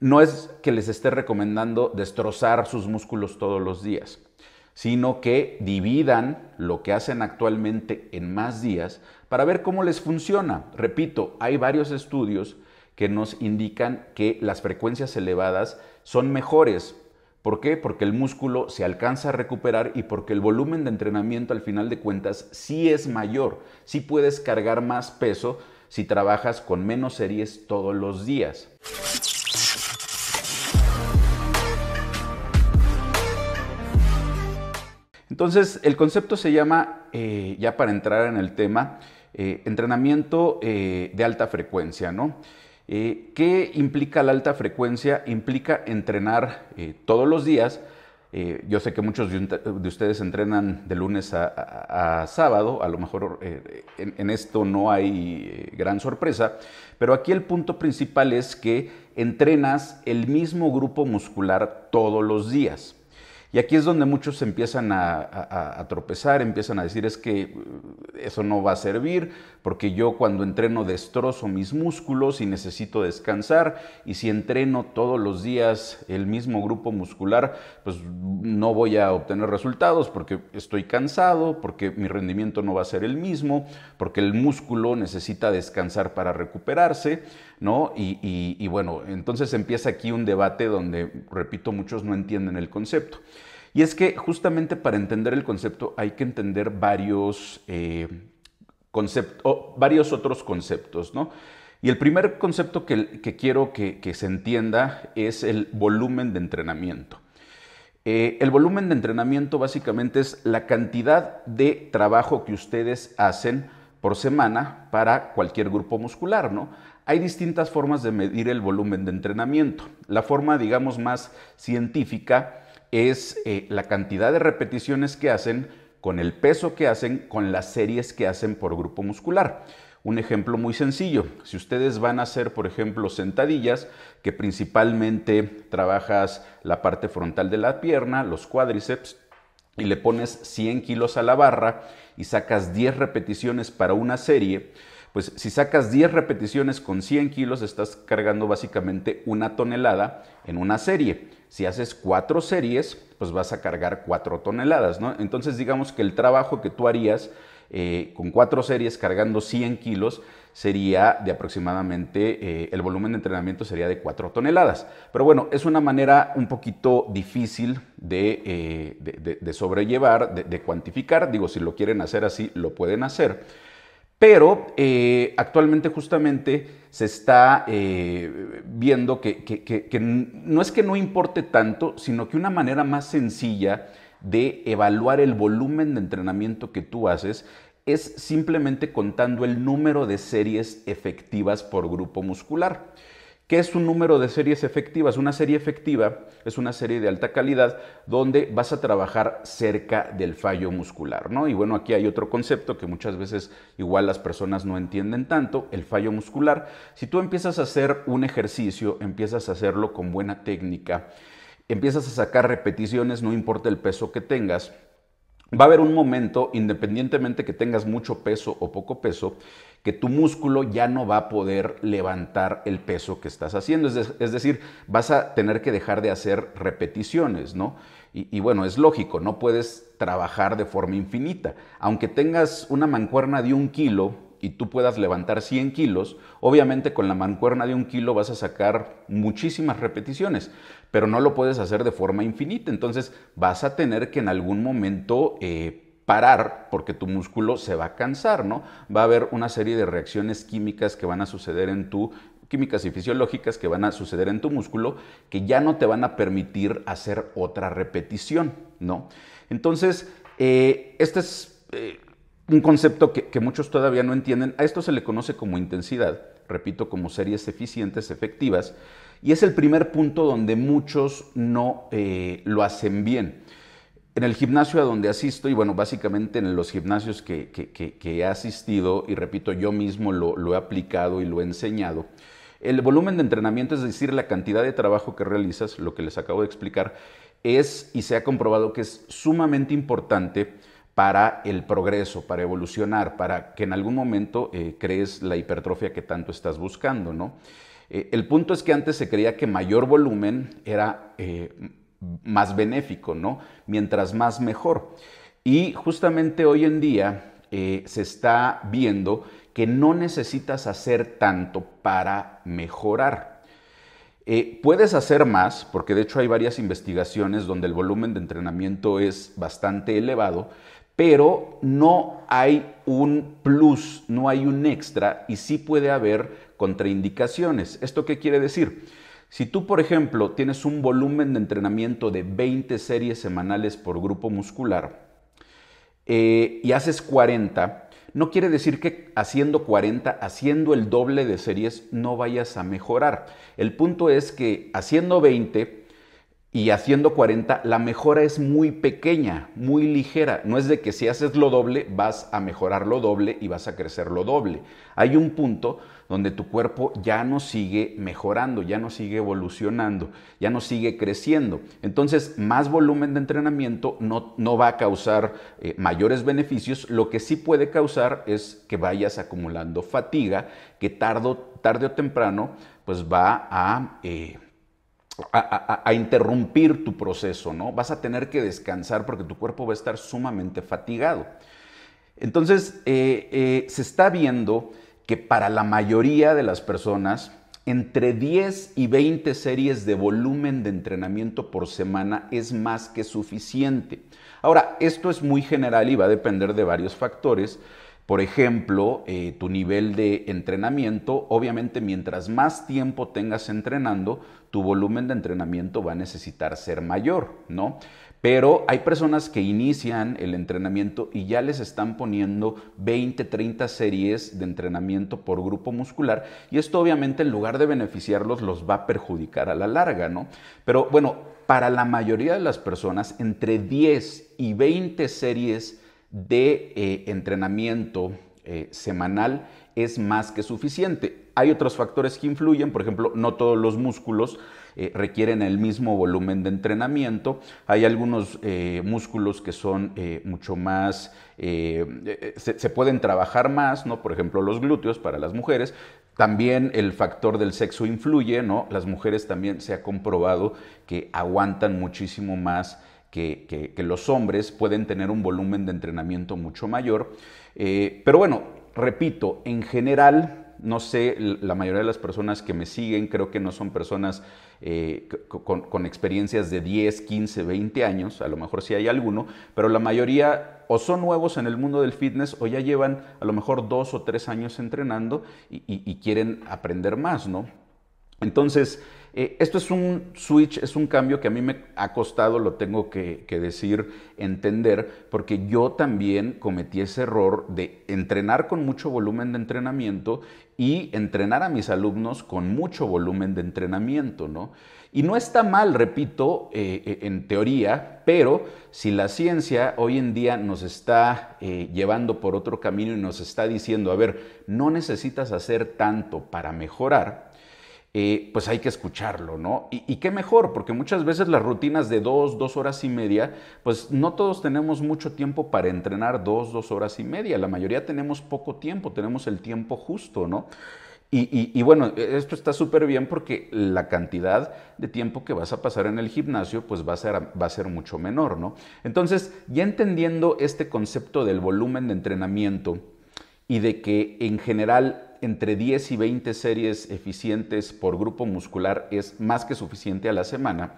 no es que les esté recomendando destrozar sus músculos todos los días, sino que dividan lo que hacen actualmente en más días para ver cómo les funciona. Repito, hay varios estudios que nos indican que las frecuencias elevadas son mejores. ¿Por qué? Porque el músculo se alcanza a recuperar y porque el volumen de entrenamiento al final de cuentas sí es mayor, sí puedes cargar más peso si trabajas con menos series todos los días. Entonces, el concepto se llama, eh, ya para entrar en el tema, eh, entrenamiento eh, de alta frecuencia, ¿Qué implica la alta frecuencia? Implica entrenar todos los días. yo sé que muchos de ustedes entrenan de lunes a, sábado, a lo mejor en, esto no hay gran sorpresa, pero aquí el punto principal es que entrenas el mismo grupo muscular todos los días. Y aquí es donde muchos empiezan a, tropezar, empiezan a decir es que eh, eso no va a servir, porque yo cuando entreno destrozo mis músculos y necesito descansar, y si entreno todos los días el mismo grupo muscular, pues no voy a obtener resultados porque estoy cansado, porque mi rendimiento no va a ser el mismo, porque el músculo necesita descansar para recuperarse. Y, bueno, entonces empieza aquí un debate donde, repito, muchos no entienden el concepto. Y es que justamente para entender el concepto hay que entender varios, eh, varios otros conceptos, Y el primer concepto que, quiero que, se entienda es el volumen de entrenamiento. Eh, el volumen de entrenamiento básicamente es la cantidad de trabajo que ustedes hacen por semana para cualquier grupo muscular, ¿no? Hay distintas formas de medir el volumen de entrenamiento. La forma, digamos, más científica es eh, la cantidad de repeticiones que hacen con el peso que hacen, con las series que hacen por grupo muscular. Un ejemplo muy sencillo, si ustedes van a hacer, por ejemplo, sentadillas, que principalmente trabajas la parte frontal de la pierna, los cuádriceps, y le pones 100 kilos a la barra y sacas 10 repeticiones para una serie, pues si sacas 10 repeticiones con 100 kilos, estás cargando básicamente una tonelada en una serie. Si haces cuatro series, pues vas a cargar 4 toneladas, Entonces digamos que el trabajo que tú harías eh, con cuatro series cargando 100 kilos, sería de aproximadamente, eh, el volumen de entrenamiento sería de 4 toneladas. Pero bueno, es una manera un poquito difícil de, eh, sobrellevar, de cuantificar. Digo, si lo quieren hacer así, lo pueden hacer. Pero actualmente justamente se está viendo que, no es que no importe tanto, sino que una manera más sencilla de evaluar el volumen de entrenamiento que tú haces es simplemente contando el número de series efectivas por grupo muscular. ¿Qué es un número de series efectivas? Una serie efectiva es una serie de alta calidad donde vas a trabajar cerca del fallo muscular, ¿no? Y bueno, aquí hay otro concepto que muchas veces igual las personas no entienden tanto, el fallo muscular. Si tú empiezas a hacer un ejercicio, empiezas a hacerlo con buena técnica, empiezas a sacar repeticiones, no importa el peso que tengas, va a haber un momento, independientemente que tengas mucho peso o poco peso, que tu músculo ya no va a poder levantar el peso que estás haciendo. Es, decir, vas a tener que dejar de hacer repeticiones, ¿no? y bueno, es lógico, no puedes trabajar de forma infinita. Aunque tengas una mancuerna de un kilo, y tú puedas levantar 100 kilos, obviamente con la mancuerna de un kilo vas a sacar muchísimas repeticiones, pero no lo puedes hacer de forma infinita. Entonces vas a tener que en algún momento eh, parar porque tu músculo se va a cansar, ¿no? Va a haber una serie de reacciones químicas que van a suceder en tu químicas y fisiológicas que van a suceder en tu músculo que ya no te van a permitir hacer otra repetición, ¿no? Entonces, eh, este es eh, un concepto que, muchos todavía no entienden. A esto se le conoce como intensidad, repito, como series eficientes, efectivas, y es el primer punto donde muchos no eh, lo hacen bien. En el gimnasio a donde asisto, y bueno, básicamente en los gimnasios que, he asistido, y repito, yo mismo lo, lo he aplicado y lo he enseñado, el volumen de entrenamiento, es decir, la cantidad de trabajo que realizas, lo que les acabo de explicar, es y se ha comprobado que es sumamente importante para el progreso, para evolucionar, para que en algún momento eh, crees la hipertrofia que tanto estás buscando, ¿no? Eh, el punto es que antes se creía que mayor volumen era eh, más benéfico, ¿no? Mientras más mejor. Y justamente hoy en día se está viendo que no necesitas hacer tanto para mejorar. puedes hacer más, porque de hecho hay varias investigaciones donde el volumen de entrenamiento es bastante elevado, pero no hay un plus, no hay un extra y sí puede haber contraindicaciones. ¿Esto qué quiere decir? Si tú, por ejemplo, tienes un volumen de entrenamiento de 20 series semanales por grupo muscular eh, y haces 40, no quiere decir que haciendo 40, haciendo el doble de series, no vayas a mejorar. El punto es que haciendo 20, y haciendo 40, la mejora es muy pequeña, muy ligera. No es de que si haces lo doble, vas a mejorar lo doble y vas a crecer lo doble. Hay un punto donde tu cuerpo ya no sigue mejorando, ya no sigue evolucionando, ya no sigue creciendo. Entonces, más volumen de entrenamiento no, no va a causar eh, mayores beneficios. Lo que sí puede causar es que vayas acumulando fatiga, que tarde o temprano, pues va a... Eh, a, interrumpir tu proceso, ¿no? Vas a tener que descansar porque tu cuerpo va a estar sumamente fatigado. Entonces, eh, eh, se está viendo que para la mayoría de las personas, entre 10 y 20 series de volumen de entrenamiento por semana es más que suficiente. Ahora, esto es muy general y va a depender de varios factores, por ejemplo, eh, tu nivel de entrenamiento, obviamente mientras más tiempo tengas entrenando, tu volumen de entrenamiento va a necesitar ser mayor, ¿no? Pero hay personas que inician el entrenamiento y ya les están poniendo 20, 30 series de entrenamiento por grupo muscular y esto obviamente en lugar de beneficiarlos los va a perjudicar a la larga, ¿no? Pero bueno, para la mayoría de las personas entre 10 y 20 series de eh, entrenamiento eh, semanal es más que suficiente. Hay otros factores que influyen, por ejemplo, no todos los músculos eh, requieren el mismo volumen de entrenamiento. Hay algunos músculos que son mucho más, se, se, pueden trabajar más, ¿no? Por ejemplo, los glúteos para las mujeres. También el factor del sexo influye, ¿no? Las mujeres también se ha comprobado que aguantan muchísimo más que, los hombres pueden tener un volumen de entrenamiento mucho mayor. Eh, pero bueno, repito, en general no sé, la mayoría de las personas que me siguen creo que no son personas eh, con, experiencias de 10, 15, 20 años, a lo mejor sí hay alguno, pero la mayoría o son nuevos en el mundo del fitness o ya llevan a lo mejor dos o tres años entrenando y, y quieren aprender más, ¿no? Entonces, eh, esto es un switch, es un cambio que a mí me ha costado, lo tengo que, decir, entender, porque yo también cometí ese error de entrenar con mucho volumen de entrenamiento y entrenar a mis alumnos con mucho volumen de entrenamiento, ¿no? Y no está mal, repito, eh, eh, en teoría, pero si la ciencia hoy en día nos está llevando por otro camino y nos está diciendo, a ver, no necesitas hacer tanto para mejorar, eh, pues hay que escucharlo, ¿no? Y, qué mejor, porque muchas veces las rutinas de dos, dos horas y media, pues no todos tenemos mucho tiempo para entrenar dos, dos horas y media, la mayoría tenemos poco tiempo, tenemos el tiempo justo, ¿no? Y, bueno, e, esto está súper bien porque la cantidad de tiempo que vas a pasar en el gimnasio pues va a, ser, va a ser mucho menor, ¿no? Entonces, ya entendiendo este concepto del volumen de entrenamiento y de que en general entre 10 y 20 series eficientes por grupo muscular es más que suficiente a la semana,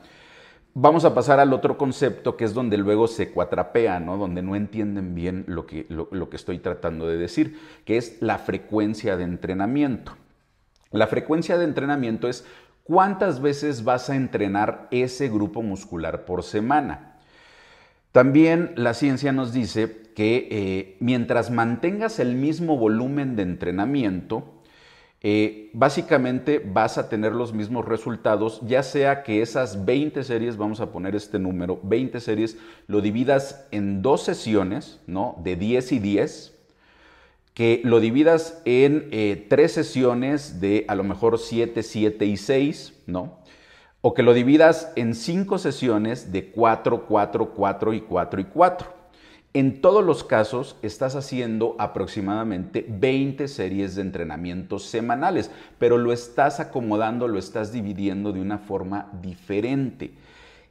vamos a pasar al otro concepto que es donde luego se cuatrapea, donde no entienden bien lo que, lo que estoy tratando de decir, que es la frecuencia de entrenamiento. La frecuencia de entrenamiento es cuántas veces vas a entrenar ese grupo muscular por semana. También la ciencia nos dice que eh, mientras mantengas el mismo volumen de entrenamiento, eh, básicamente vas a tener los mismos resultados, ya sea que esas 20 series, vamos a poner este número, 20 series, lo dividas en dos sesiones, ¿no? De 10 y 10, que lo dividas en eh, tres sesiones de a lo mejor 7, 7 y 6, ¿no? O que lo dividas en cinco sesiones de 4, 4, 4 y 4 y 4. En todos los casos, estás haciendo aproximadamente 20 series de entrenamientos semanales, pero lo estás acomodando, lo estás dividiendo de una forma diferente.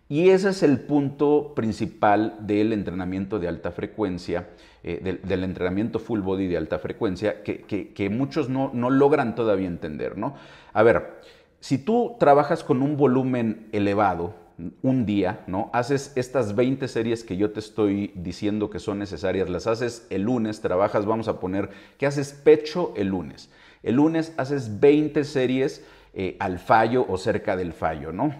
Y ese es el punto principal del entrenamiento de alta frecuencia, eh, del, entrenamiento full body de alta frecuencia, que, muchos no, no, logran todavía entender, ¿no? A ver, si tú trabajas con un volumen elevado, un día, ¿no? Haces estas 20 series que yo te estoy diciendo que son necesarias, las haces el lunes, trabajas, vamos a poner, que haces pecho el lunes. El lunes haces 20 series eh, al fallo o cerca del fallo, ¿no?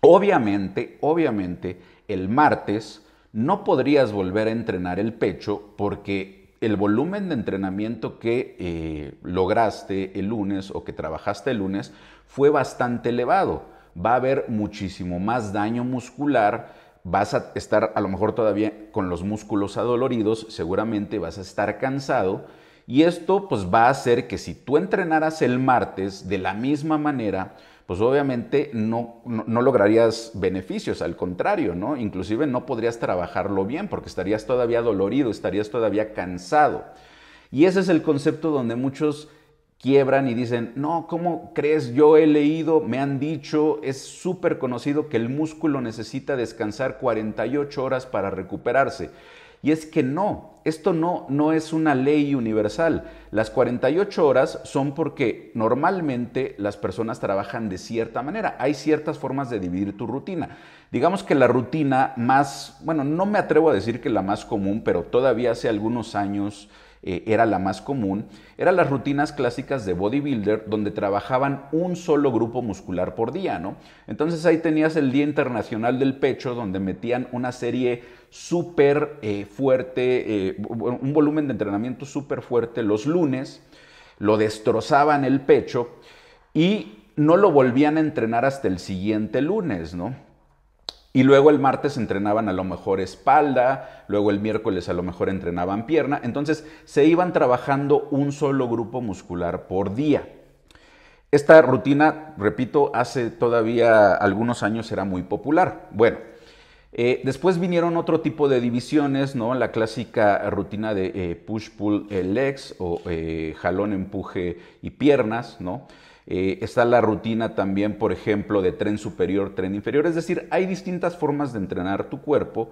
Obviamente, obviamente, el martes no podrías volver a entrenar el pecho porque el volumen de entrenamiento que eh, lograste el lunes o que trabajaste el lunes fue bastante elevado va a haber muchísimo más daño muscular, vas a estar a lo mejor todavía con los músculos adoloridos, seguramente vas a estar cansado y esto pues va a hacer que si tú entrenaras el martes de la misma manera, pues obviamente no, no, lograrías beneficios, al contrario, ¿no? Inclusive no podrías trabajarlo bien porque estarías todavía adolorido, estarías todavía cansado. Y ese es el concepto donde muchos quiebran y dicen, no, ¿cómo crees? Yo he leído, me han dicho, es súper conocido que el músculo necesita descansar 48 horas para recuperarse. Y es que no, esto no, no es una ley universal. Las 48 horas son porque normalmente las personas trabajan de cierta manera. Hay ciertas formas de dividir tu rutina. Digamos que la rutina más, bueno, no me atrevo a decir que la más común, pero todavía hace algunos años eh, era la más común, eran las rutinas clásicas de bodybuilder donde trabajaban un solo grupo muscular por día, ¿no? Entonces ahí tenías el Día Internacional del Pecho donde metían una serie súper eh, fuerte, eh, un volumen de entrenamiento súper fuerte los lunes, lo destrozaban el pecho y no lo volvían a entrenar hasta el siguiente lunes, ¿no? Y luego el martes entrenaban a lo mejor espalda, luego el miércoles a lo mejor entrenaban pierna. Entonces se iban trabajando un solo grupo muscular por día. Esta rutina, repito, hace todavía algunos años era muy popular. Bueno, eh, después vinieron otro tipo de divisiones, ¿no? La clásica rutina de eh, push-pull eh, legs o jalón, empuje y piernas, ¿no? Eh, está la rutina también, por ejemplo, de tren superior, tren inferior. Es decir, hay distintas formas de entrenar tu cuerpo.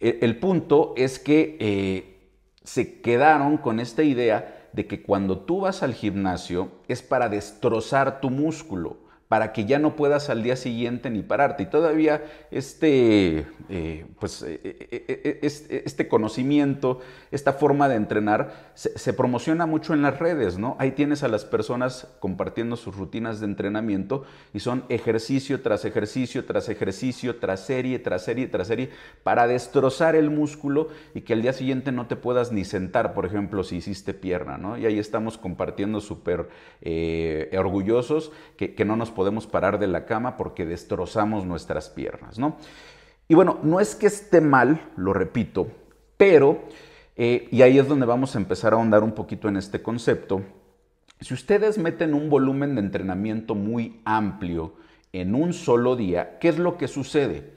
E, el punto es que eh, se quedaron con esta idea de que cuando tú vas al gimnasio es para destrozar tu músculo para que ya no puedas al día siguiente ni pararte. Y todavía este, eh, pues, eh, eh, este conocimiento, esta forma de entrenar, se, promociona mucho en las redes, ¿no? Ahí tienes a las personas compartiendo sus rutinas de entrenamiento y son ejercicio tras ejercicio, tras ejercicio, tras serie, tras serie, tras serie, para destrozar el músculo y que al día siguiente no te puedas ni sentar, por ejemplo, si hiciste pierna, ¿no? Y ahí estamos compartiendo súper orgullosos que, que no nos podemos podemos parar de la cama porque destrozamos nuestras piernas, ¿no? Y bueno, no es que esté mal, lo repito, pero, eh, y ahí es donde vamos a empezar a ahondar un poquito en este concepto, si ustedes meten un volumen de entrenamiento muy amplio en un solo día, ¿qué es lo que sucede?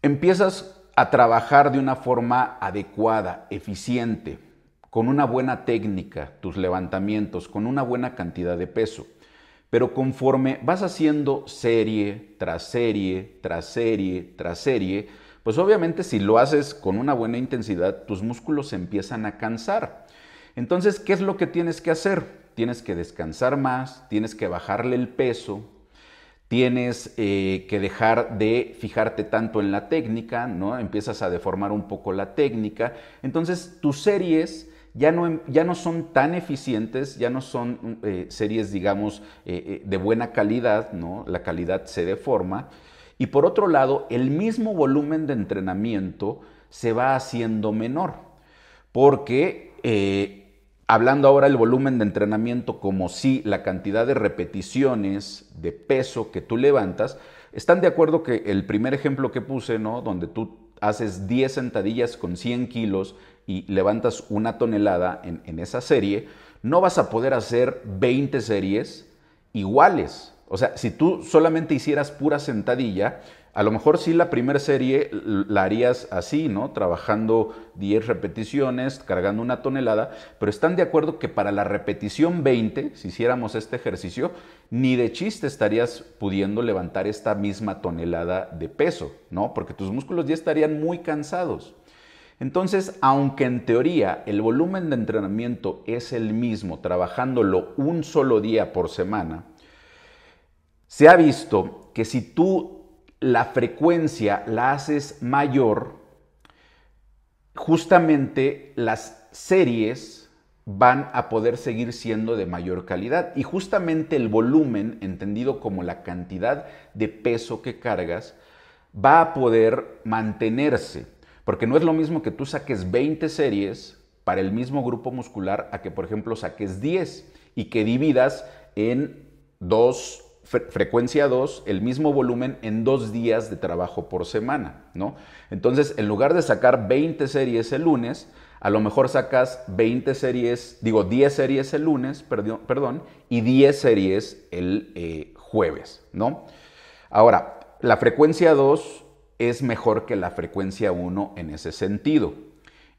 Empiezas a trabajar de una forma adecuada, eficiente, con una buena técnica, tus levantamientos, con una buena cantidad de peso. Pero conforme vas haciendo serie tras serie, tras serie, tras serie, pues obviamente si lo haces con una buena intensidad, tus músculos empiezan a cansar. Entonces, ¿qué es lo que tienes que hacer? Tienes que descansar más, tienes que bajarle el peso, tienes eh, que dejar de fijarte tanto en la técnica, ¿no? Empiezas a deformar un poco la técnica. Entonces, tus series Em, ya no, son tan eficientes, ya no son mm, eh, series, digamos, eh, eh, de buena calidad, ¿no? La calidad se deforma. Y por otro lado, el mismo volumen de entrenamiento se va haciendo menor, porque hablando ahora del volumen de entrenamiento como si la cantidad de repeticiones, de peso que tú levantas, están de acuerdo que el primer ejemplo que puse, Donde tú haces 10 sentadillas con 100 kilos y levantas una tonelada en, esa serie, no vas a poder hacer 20 series iguales. O sea, si tú solamente hicieras pura sentadilla, a lo mejor sí la primera serie la harías así, ¿no? Trabajando 10 repeticiones, cargando una tonelada, pero están de acuerdo que para la repetición 20, si hiciéramos este ejercicio, ni de chiste estarías pudiendo levantar esta misma tonelada de peso, ¿no? Porque tus músculos ya estarían muy cansados. Entonces, aunque en teoría el volumen de entrenamiento es el mismo, trabajándolo un solo día por semana, se ha visto que si tú la frecuencia la haces mayor, justamente las series van a poder seguir siendo de mayor calidad y justamente el volumen, entendido como la cantidad de peso que cargas, va a poder mantenerse. Porque no es lo mismo que tú saques 20 series para el mismo grupo muscular a que, por ejemplo, saques 10 y que dividas en dos, frecuencia 2, el mismo volumen en dos días de trabajo por semana, ¿no? Entonces, en lugar de sacar 20 series el lunes, a lo mejor sacas 20 series, digo 10 series el lunes, perdón, y 10 series el eh, jueves, ¿no? Ahora, la frecuencia 2 es mejor que la frecuencia 1 en ese sentido.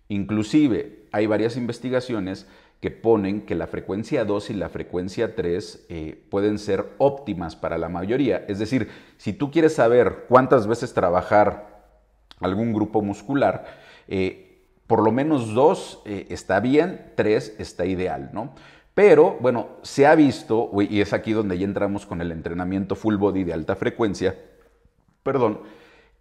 Inclusive hay varias investigaciones que ponen que la frecuencia 2 y la frecuencia 3 eh, pueden ser óptimas para la mayoría. Es decir, si tú quieres saber cuántas veces trabajar algún grupo muscular, eh, por lo menos 2 eh, está bien, 3 está ideal, ¿no? Pero bueno, se ha visto, y es aquí donde ya entramos con el entrenamiento full body de alta frecuencia, perdón,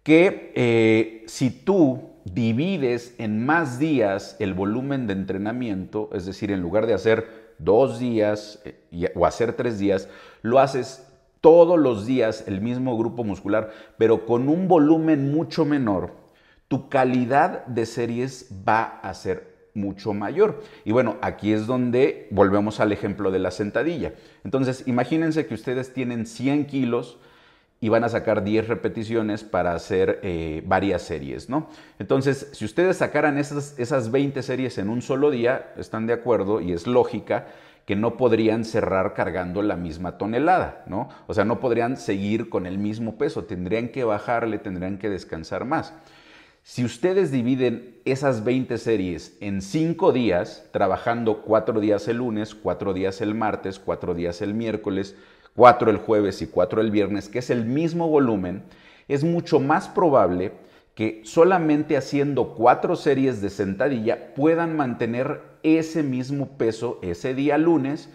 que eh, si tú divides en más días el volumen de entrenamiento, es decir, en lugar de hacer dos días eh, o hacer tres días, lo haces todos los días el mismo grupo muscular, pero con un volumen mucho menor, tu calidad de series va a ser mucho mayor. Y bueno, aquí es donde volvemos al ejemplo de la sentadilla. Entonces, imagínense que ustedes tienen 100 kilos, y van a sacar 10 repeticiones para hacer eh, varias series, ¿no? Entonces, si ustedes sacaran esas, esas 20 series en un solo día, están de acuerdo y es lógica que no podrían cerrar cargando la misma tonelada, ¿no? O sea, no podrían seguir con el mismo peso, tendrían que bajarle, tendrían que descansar más. Si ustedes dividen esas 20 series en 5 días, trabajando 4 días el lunes, 4 días el martes, 4 días el miércoles, 4 el jueves y 4 el viernes, que es el mismo volumen, es mucho más probable que solamente haciendo cuatro series de sentadilla puedan mantener ese mismo peso ese día lunes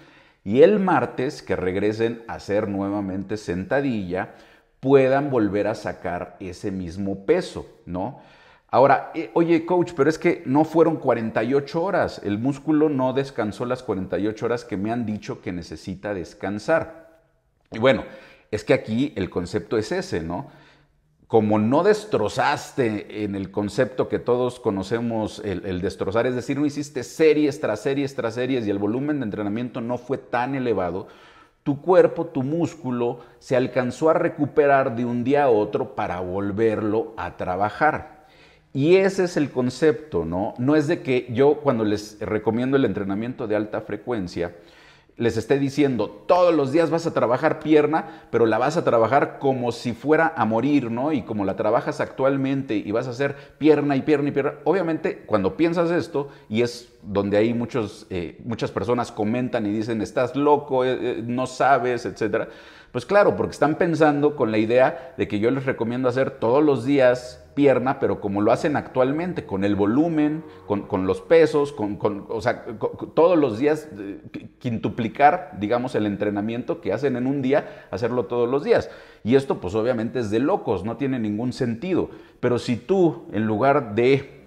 y el martes que regresen a hacer nuevamente sentadilla puedan volver a sacar ese mismo peso, ¿no? Ahora, eh, oye coach, pero es que no fueron 48 horas, el músculo no descansó las 48 horas que me han dicho que necesita descansar. Y bueno, es que aquí el concepto es ese, ¿no? Como no destrozaste en el concepto que todos conocemos, el, destrozar, es decir, no hiciste series tras series tras series y el volumen de entrenamiento no fue tan elevado, tu cuerpo, tu músculo, se alcanzó a recuperar de un día a otro para volverlo a trabajar. Y ese es el concepto, ¿no? No es de que yo cuando les recomiendo el entrenamiento de alta frecuencia, les esté diciendo, todos los días vas a trabajar pierna, pero la vas a trabajar como si fuera a morir, ¿no? Y como la trabajas actualmente y vas a hacer pierna y pierna y pierna. Obviamente, cuando piensas esto, y es donde hay muchos, eh, muchas personas comentan y dicen, estás loco, eh, eh, no sabes, etcétera pues claro, porque están pensando con la idea de que yo les recomiendo hacer todos los días pierna, pero como lo hacen actualmente, con el volumen, con, los pesos, con, o sea, todos los días eh, quintuplicar, digamos, el entrenamiento que hacen en un día, hacerlo todos los días. Y esto pues obviamente es de locos, no tiene ningún sentido. Pero si tú, en lugar de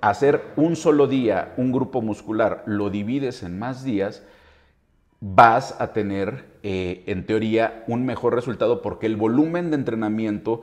hacer un solo día un grupo muscular, lo divides en más días, vas a tener eh, en teoría, un mejor resultado porque el volumen de entrenamiento,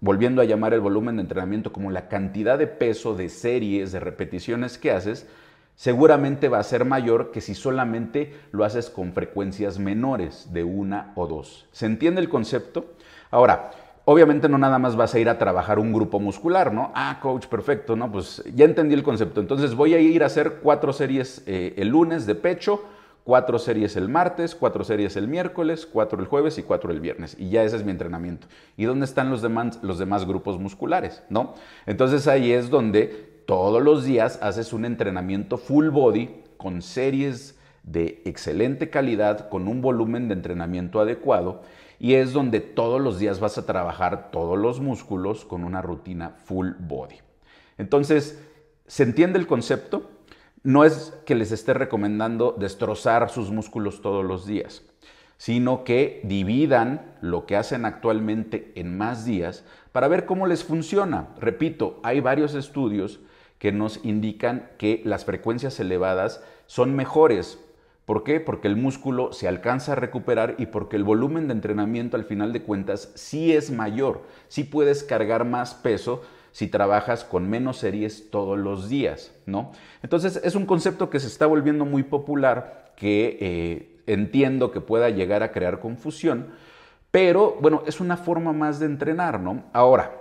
volviendo a llamar el volumen de entrenamiento como la cantidad de peso, de series, de repeticiones que haces, seguramente va a ser mayor que si solamente lo haces con frecuencias menores de una o dos. ¿Se entiende el concepto? Ahora, obviamente no nada más vas a ir a trabajar un grupo muscular, ¿no? Ah, coach, perfecto, ¿no? Pues ya entendí el concepto. Entonces voy a ir a hacer cuatro series eh, el lunes de pecho, cuatro series el martes, cuatro series el miércoles, cuatro el jueves y cuatro el viernes. Y ya ese es mi entrenamiento. ¿Y dónde están los demás, los demás grupos musculares? ¿No? Entonces ahí es donde todos los días haces un entrenamiento full body con series de excelente calidad, con un volumen de entrenamiento adecuado. Y es donde todos los días vas a trabajar todos los músculos con una rutina full body. Entonces, ¿se entiende el concepto? no es que les esté recomendando destrozar sus músculos todos los días, sino que dividan lo que hacen actualmente en más días para ver cómo les funciona. Repito, hay varios estudios que nos indican que las frecuencias elevadas son mejores. ¿Por qué? Porque el músculo se alcanza a recuperar y porque el volumen de entrenamiento al final de cuentas sí es mayor, sí puedes cargar más peso si trabajas con menos series todos los días, ¿no? Entonces es un concepto que se está volviendo muy popular, que eh, entiendo que pueda llegar a crear confusión, pero bueno, es una forma más de entrenar, ¿no? Ahora,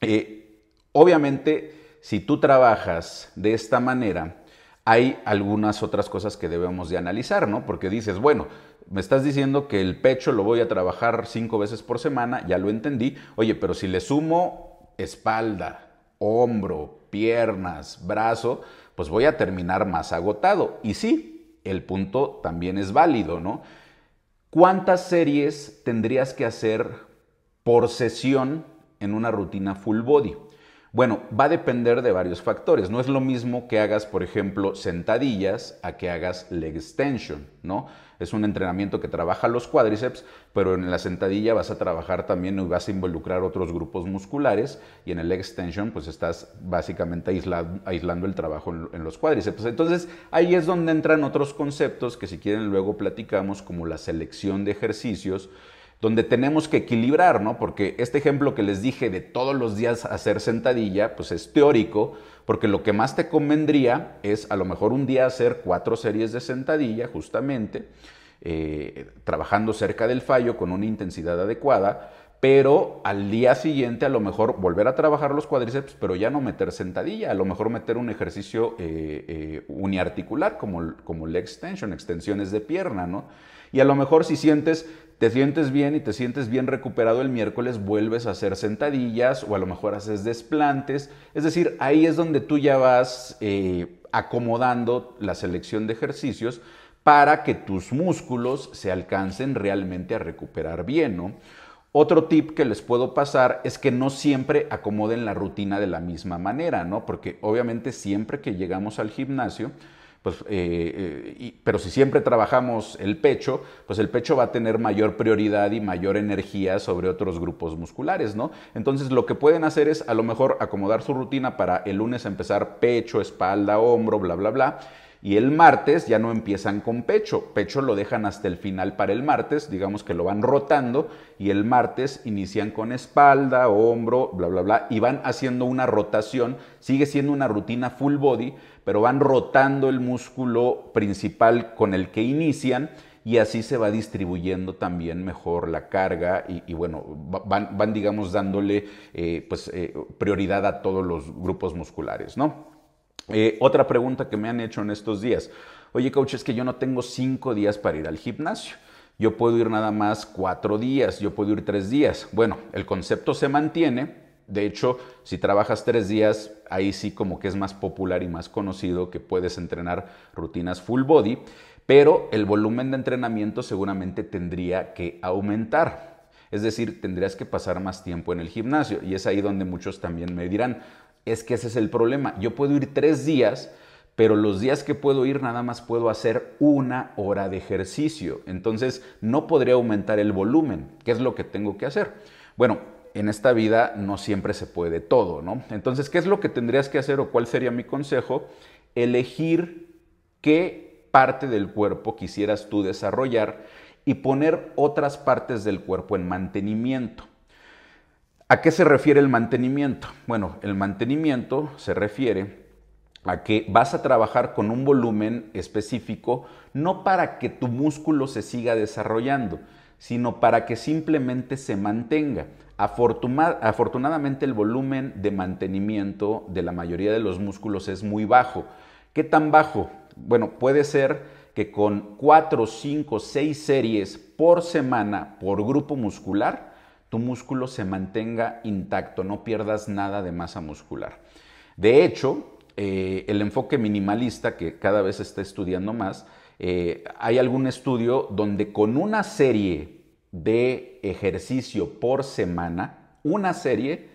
eh, obviamente, si tú trabajas de esta manera, hay algunas otras cosas que debemos de analizar, ¿no? Porque dices, bueno, me estás diciendo que el pecho lo voy a trabajar cinco veces por semana, ya lo entendí. Oye, pero si le sumo espalda, hombro, piernas, brazo, pues voy a terminar más agotado. Y sí, el punto también es válido, ¿no? ¿Cuántas series tendrías que hacer por sesión en una rutina full body? Bueno, va a depender de varios factores. No es lo mismo que hagas, por ejemplo, sentadillas a que hagas leg extension, ¿no? Es un entrenamiento que trabaja los cuádriceps, pero en la sentadilla vas a trabajar también y vas a involucrar otros grupos musculares y en el extension pues estás básicamente aislando el trabajo en los cuádriceps. Entonces ahí es donde entran otros conceptos que si quieren luego platicamos como la selección de ejercicios, donde tenemos que equilibrar, ¿no? Porque este ejemplo que les dije de todos los días hacer sentadilla, pues es teórico, porque lo que más te convendría es a lo mejor un día hacer cuatro series de sentadilla, justamente, eh, trabajando cerca del fallo con una intensidad adecuada, pero al día siguiente a lo mejor volver a trabajar los cuádriceps, pero ya no meter sentadilla, a lo mejor meter un ejercicio eh, eh, uniarticular como, como leg extension, extensiones de pierna, ¿no? Y a lo mejor si sientes te sientes bien y te sientes bien recuperado el miércoles, vuelves a hacer sentadillas o a lo mejor haces desplantes. Es decir, ahí es donde tú ya vas eh, acomodando la selección de ejercicios para que tus músculos se alcancen realmente a recuperar bien, ¿no? Otro tip que les puedo pasar es que no siempre acomoden la rutina de la misma manera, ¿no? Porque obviamente siempre que llegamos al gimnasio, pues, eh, eh, pero si siempre trabajamos el pecho, pues el pecho va a tener mayor prioridad y mayor energía sobre otros grupos musculares, ¿no? Entonces lo que pueden hacer es a lo mejor acomodar su rutina para el lunes empezar pecho, espalda, hombro, bla, bla, bla. Y el martes ya no empiezan con pecho, pecho lo dejan hasta el final para el martes, digamos que lo van rotando y el martes inician con espalda, hombro, bla, bla, bla, y van haciendo una rotación, sigue siendo una rutina full body, pero van rotando el músculo principal con el que inician y así se va distribuyendo también mejor la carga y, bueno, van, digamos dándole eh, pues, eh, prioridad a todos los grupos musculares, ¿no? Eh, otra pregunta que me han hecho en estos días, oye coach, es que yo no tengo cinco días para ir al gimnasio. Yo puedo ir nada más cuatro días, yo puedo ir tres días. Bueno, el concepto se mantiene, de hecho, si trabajas tres días, ahí sí como que es más popular y más conocido que puedes entrenar rutinas full body, pero el volumen de entrenamiento seguramente tendría que aumentar. Es decir, tendrías que pasar más tiempo en el gimnasio y es ahí donde muchos también me dirán, es que ese es el problema, yo puedo ir tres días, pero los días que puedo ir nada más puedo hacer una hora de ejercicio, entonces no podría aumentar el volumen, ¿qué es lo que tengo que hacer? Bueno, en esta vida no siempre se puede todo, ¿no? Entonces, ¿qué es lo que tendrías que hacer o cuál sería mi consejo? Elegir qué parte del cuerpo quisieras tú desarrollar y poner otras partes del cuerpo en mantenimiento. ¿A qué se refiere el mantenimiento? Bueno, el mantenimiento se refiere a que vas a trabajar con un volumen específico no para que tu músculo se siga desarrollando, sino para que simplemente se mantenga afortunadamente el volumen de mantenimiento de la mayoría de los músculos es muy bajo. ¿Qué tan bajo? Bueno, puede ser que con 4, 5, 6 series por semana por grupo muscular, tu músculo se mantenga intacto, no pierdas nada de masa muscular. De hecho, eh, el enfoque minimalista que cada vez se está estudiando más, eh, hay algún estudio donde con una serie de ejercicio por semana, una serie,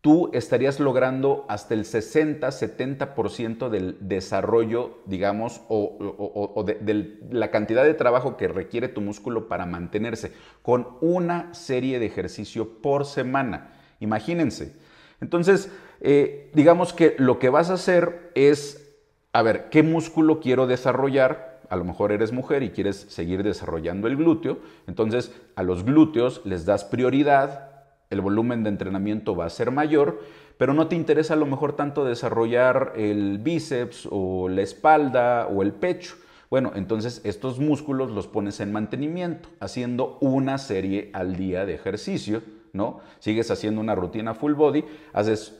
tú estarías logrando hasta el 60-70% del desarrollo, digamos, o, de, la cantidad de trabajo que requiere tu músculo para mantenerse, con una serie de ejercicio por semana. Imagínense. Entonces, eh, digamos que lo que vas a hacer es, a ver, ¿qué músculo quiero desarrollar? a lo mejor eres mujer y quieres seguir desarrollando el glúteo, entonces a los glúteos les das prioridad, el volumen de entrenamiento va a ser mayor, pero no te interesa a lo mejor tanto desarrollar el bíceps o la espalda o el pecho. Bueno, entonces estos músculos los pones en mantenimiento, haciendo una serie al día de ejercicio, ¿no? Sigues haciendo una rutina full body, haces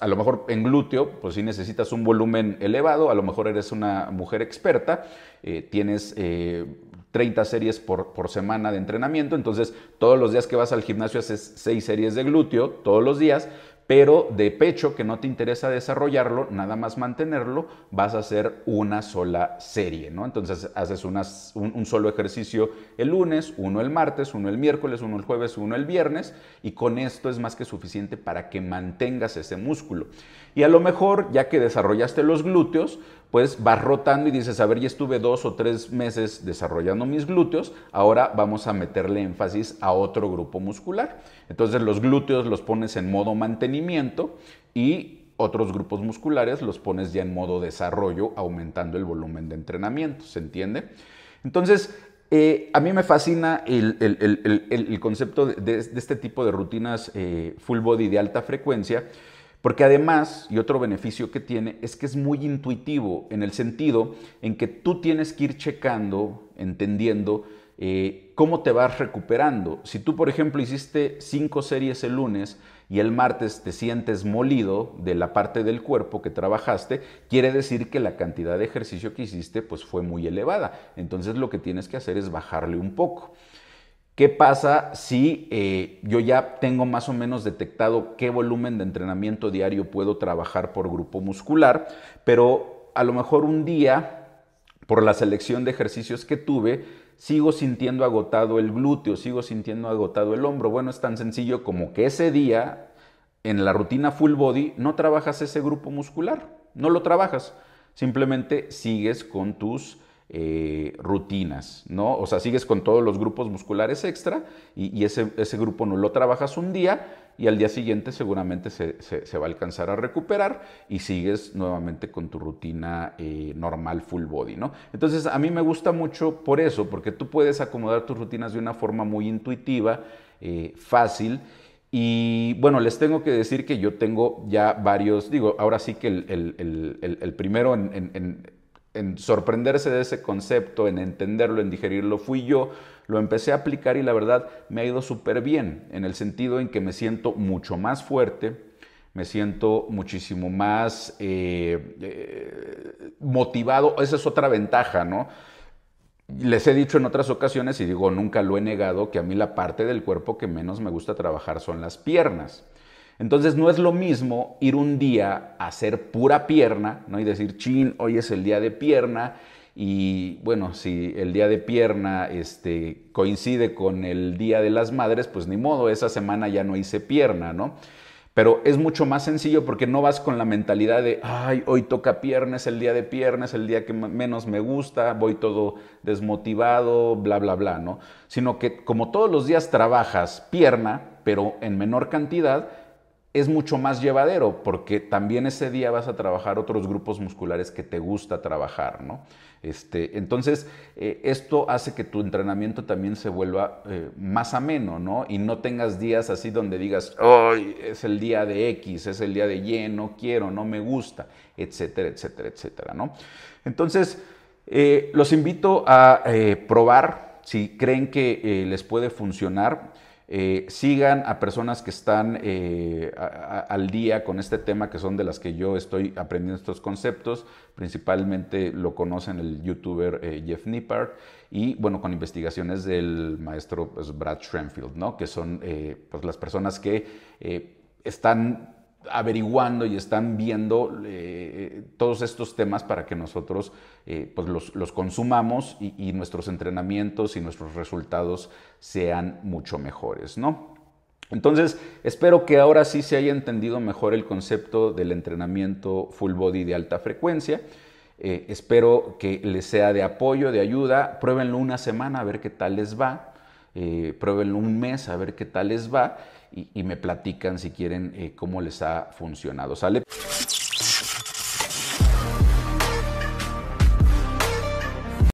a lo mejor en glúteo, pues si necesitas un volumen elevado, a lo mejor eres una mujer experta, eh, tienes 30 eh, series por, por, semana de entrenamiento, entonces todos los días que vas al gimnasio haces seis series de glúteo, todos los días, pero de pecho que no te interesa desarrollarlo, nada más mantenerlo, vas a hacer una sola serie, ¿no? Entonces haces un, solo ejercicio el lunes, uno el martes, uno el miércoles, uno el jueves, uno el viernes, y con esto es más que suficiente para que mantengas ese músculo. Y a lo mejor, ya que desarrollaste los glúteos, pues vas rotando y dices, a ver, ya estuve dos o tres meses desarrollando mis glúteos, ahora vamos a meterle énfasis a otro grupo muscular. Entonces los glúteos los pones en modo mantenimiento y otros grupos musculares los pones ya en modo desarrollo, aumentando el volumen de entrenamiento, ¿se entiende? Entonces, eh, a mí me fascina el, concepto de, este tipo de rutinas eh, full body de alta frecuencia, porque además, y otro beneficio que tiene, es que es muy intuitivo en el sentido en que tú tienes que ir checando, entendiendo eh, cómo te vas recuperando. Si tú, por ejemplo, hiciste cinco series el lunes y el martes te sientes molido de la parte del cuerpo que trabajaste, quiere decir que la cantidad de ejercicio que hiciste pues, fue muy elevada. Entonces lo que tienes que hacer es bajarle un poco. ¿Qué pasa si eh, yo ya tengo más o menos detectado qué volumen de entrenamiento diario puedo trabajar por grupo muscular? Pero a lo mejor un día, por la selección de ejercicios que tuve, sigo sintiendo agotado el glúteo, sigo sintiendo agotado el hombro. Bueno, es tan sencillo como que ese día, en la rutina full body, no trabajas ese grupo muscular, no lo trabajas. Simplemente sigues con tus eh, rutinas, ¿no? O sea, sigues con todos los grupos musculares extra y, ese, ese, grupo no lo trabajas un día y al día siguiente seguramente se, va a alcanzar a recuperar y sigues nuevamente con tu rutina eh, normal full body, ¿no? Entonces a mí me gusta mucho por eso, porque tú puedes acomodar tus rutinas de una forma muy intuitiva, eh, fácil. Y bueno, les tengo que decir que yo tengo ya varios, digo, ahora sí que el, primero en en sorprenderse de ese concepto, en entenderlo, en digerirlo, fui yo, lo empecé a aplicar y la verdad me ha ido súper bien, en el sentido en que me siento mucho más fuerte, me siento muchísimo más eh, eh, motivado, esa es otra ventaja, ¿no? Les he dicho en otras ocasiones y digo, nunca lo he negado, que a mí la parte del cuerpo que menos me gusta trabajar son las piernas. Entonces no es lo mismo ir un día a hacer pura pierna, ¿no? Y decir, chin, hoy es el día de pierna. Y bueno, si el día de pierna este, coincide con el día de las madres, pues ni modo, esa semana ya no hice pierna, ¿no? Pero es mucho más sencillo porque no vas con la mentalidad de, ay, hoy toca pierna, es el día de pierna, es el día que menos me gusta, voy todo desmotivado, bla, bla, bla, ¿no? Sino que como todos los días trabajas pierna, pero en menor cantidad, es mucho más llevadero porque también ese día vas a trabajar otros grupos musculares que te gusta trabajar, ¿no? Este, entonces, eh, esto hace que tu entrenamiento también se vuelva eh, más ameno, ¿no? Y no tengas días así donde digas, ¡ay! Es el día de X, es el día de Y, no quiero, no me gusta, etcétera, etcétera, etcétera, ¿no? Entonces, eh, los invito a probar si creen que les puede funcionar. Eh, sigan a personas que están eh, al día con este tema, que son de las que yo estoy aprendiendo estos conceptos. Principalmente lo conocen el youtuber eh, Jeff Nippard y, bueno, con investigaciones del maestro pues, Brad Schrenfield, ¿no? Que son pues, las personas que están averiguando y están viendo todos estos temas para que nosotros eh, pues los, consumamos y, nuestros entrenamientos y nuestros resultados sean mucho mejores, ¿no? Entonces, espero que ahora sí se haya entendido mejor el concepto del entrenamiento full body de alta frecuencia. Eh, espero que les sea de apoyo, de ayuda. Pruébenlo una semana a ver qué tal les va. Eh, pruébenlo un mes a ver qué tal les va y, me platican si quieren cómo les ha funcionado. ¿Sale?